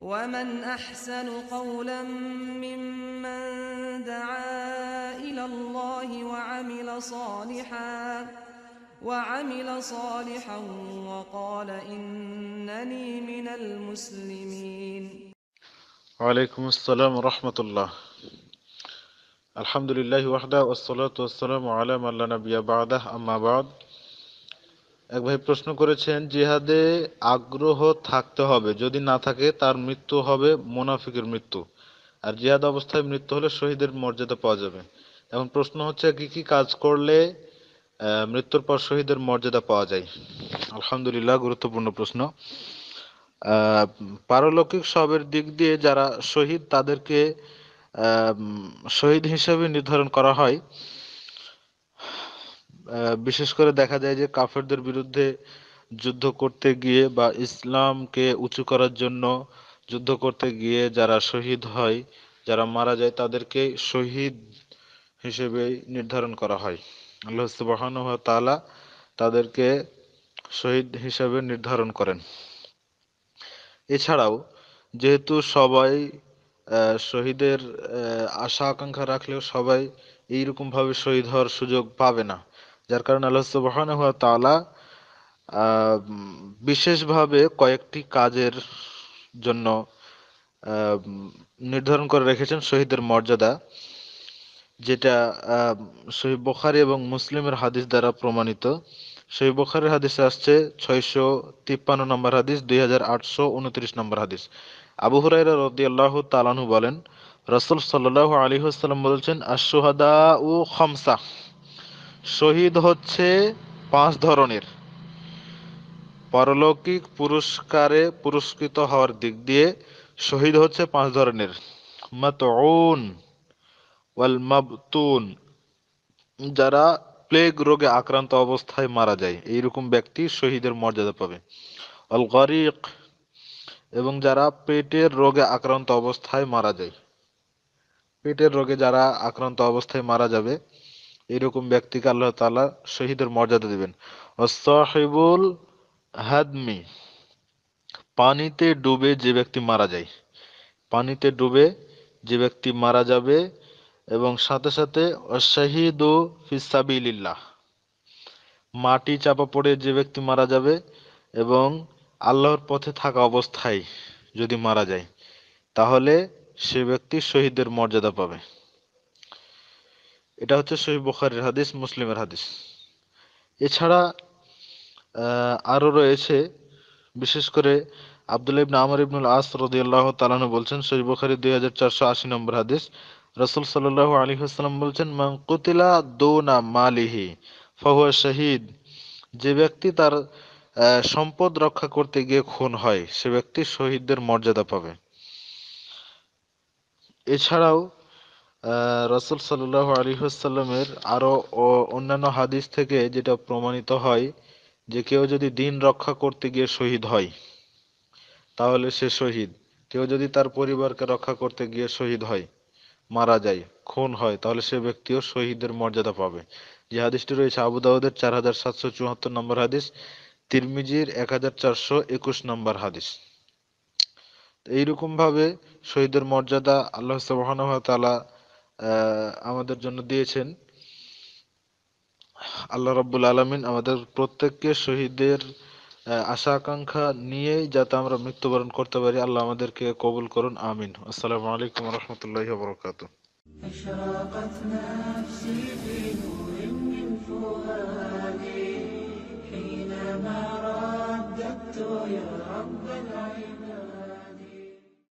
ومن احسن قولا ممن دعا الى الله وعمل صالحا وعمل صالحا وقال انني من المسلمين وعليكم السلام ورحمه الله الحمد لله وحده والصلاه والسلام على من لا نبي بعده اما بعد এক ভাই প্রশ্ন করেছেন জিহাদে আগ্রহ থাকতে হবে যদি না থাকে তার মৃত্যু হবে মোনাফিকের মৃত্যু আর জিহাদ অবস্থায় মৃত্যু হলে শহীদের মর্যাদা পাওয়া যাবে এখন প্রশ্ন হচ্ছে কি কি কাজ করলে মৃত্যুর পর শহীদের মর্যাদা পাওয়া যায় আলহামদুলিল্লাহ গুরুত্বপূর্ণ প্রশ্ন পারলৌকিক সবের দিক দিয়ে যারা শহীদ তাদেরকে শহীদ হিসেবে নির্ধারণ করা হয় বিশেষ করে দেখা যায় যে কাফেরদের বিরুদ্ধে যুদ্ধ করতে গিয়ে বা ইসলামকে উঁচু করার জন্য যুদ্ধ করতে গিয়ে যারা শহীদ হয় যারা মারা যায় তাদেরকে শহীদ হিসেবে নির্ধারণ করা হয় আল্লাহ সুবাহন তালা তাদেরকে শহীদ হিসেবে নির্ধারণ করেন এছাড়াও যেহেতু সবাই শহীদের আশা আকাঙ্ক্ষা রাখলেও সবাই এইরকমভাবে শহীদ হওয়ার সুযোগ পাবে না যার কারণে আল্লাহ সুবাহান হুয়া তালা বিশেষভাবে কয়েকটি কাজের জন্য নির্ধারণ করে রেখেছেন শহীদের মর্যাদা যেটা শহীদ বখারি এবং মুসলিমের হাদিস দ্বারা প্রমাণিত শহীদ বখারের হাদিসে আসছে ছয়শো তিপ্পান্ন নম্বর হাদিস দুই হাজার আটশো উনত্রিশ নম্বর হাদিস আবু হুরাইরা রদি আল্লাহ তালানু বলেন রসুল সাল্লাহ আলী হাসাল্লাম বলছেন আশুহাদা ও খমসা শহীদ হচ্ছে পাঁচ ধরনের পারলৌকিক পুরস্কারে পুরস্কৃত হওয়ার দিক দিয়ে শহীদ হচ্ছে পাঁচ ধরনের মতন ওয়াল মাবতুন যারা প্লেগ রোগে আক্রান্ত অবস্থায় মারা যায় এইরকম ব্যক্তি শহীদের মর্যাদা পাবে অল গরিক এবং যারা পেটের রোগে আক্রান্ত অবস্থায় মারা যায় পেটের রোগে যারা আক্রান্ত অবস্থায় মারা যাবে এরকম ব্যক্তিকে আল্লাহ তালা শহীদের মর্যাদা দেবেন অসাহেবুল হাদমি পানিতে ডুবে যে ব্যক্তি মারা যায় পানিতে ডুবে যে ব্যক্তি মারা যাবে এবং সাথে সাথে অশাহিদ ফিসাবিল্লাহ মাটি চাপা পড়ে যে ব্যক্তি মারা যাবে এবং আল্লাহর পথে থাকা অবস্থায় যদি মারা যায় তাহলে সে ব্যক্তি শহীদের মর্যাদা পাবে এটা হচ্ছে শহীদ বুখারির হাদিস মুসলিমের হাদিস এছাড়া আরও রয়েছে বিশেষ করে আবদুল্লা ইবন আমর ইবনুল আস রদিয়াল্লাহ তালানু বলছেন শহীদ বুখারি দুই হাজার চারশো আশি নম্বর হাদিস রসুল সাল্লাহ আলী হাসলাম বলছেন মাংকুতিলা না মালিহি ফাহুয়া শহীদ যে ব্যক্তি তার সম্পদ রক্ষা করতে গিয়ে খুন হয় সে ব্যক্তি শহীদদের মর্যাদা পাবে এছাড়াও রসুল সাল্লাহ আলিহাসাল্লামের আরও অন্যান্য হাদিস থেকে যেটা প্রমাণিত হয় যে কেউ যদি দিন রক্ষা করতে গিয়ে শহীদ হয় তাহলে সে শহীদ কেউ যদি তার পরিবারকে রক্ষা করতে গিয়ে শহীদ হয় মারা যায় খুন হয় তাহলে সে ব্যক্তিও শহীদের মর্যাদা পাবে যে হাদিসটি রয়েছে আবু দাউদের চার হাজার সাতশো চুয়াত্তর নম্বর হাদিস তিরমিজির এক হাজার চারশো একুশ নম্বর হাদিস এইরকমভাবে শহীদের মর্যাদা আল্লাহ সুবহানাহু ওয়া তাআলা আমাদের জন্য দিয়েছেন আল্লাহ রব্বুল আলমিন আমাদের প্রত্যেককে শহীদের আশা আকাঙ্ক্ষা নিয়ে যাতে আমরা মৃত্যুবরণ করতে পারি আল্লাহ আমাদেরকে কবুল করুন আমিন আসসালামু আলাইকুম রহমতুল্লাহ বরকাত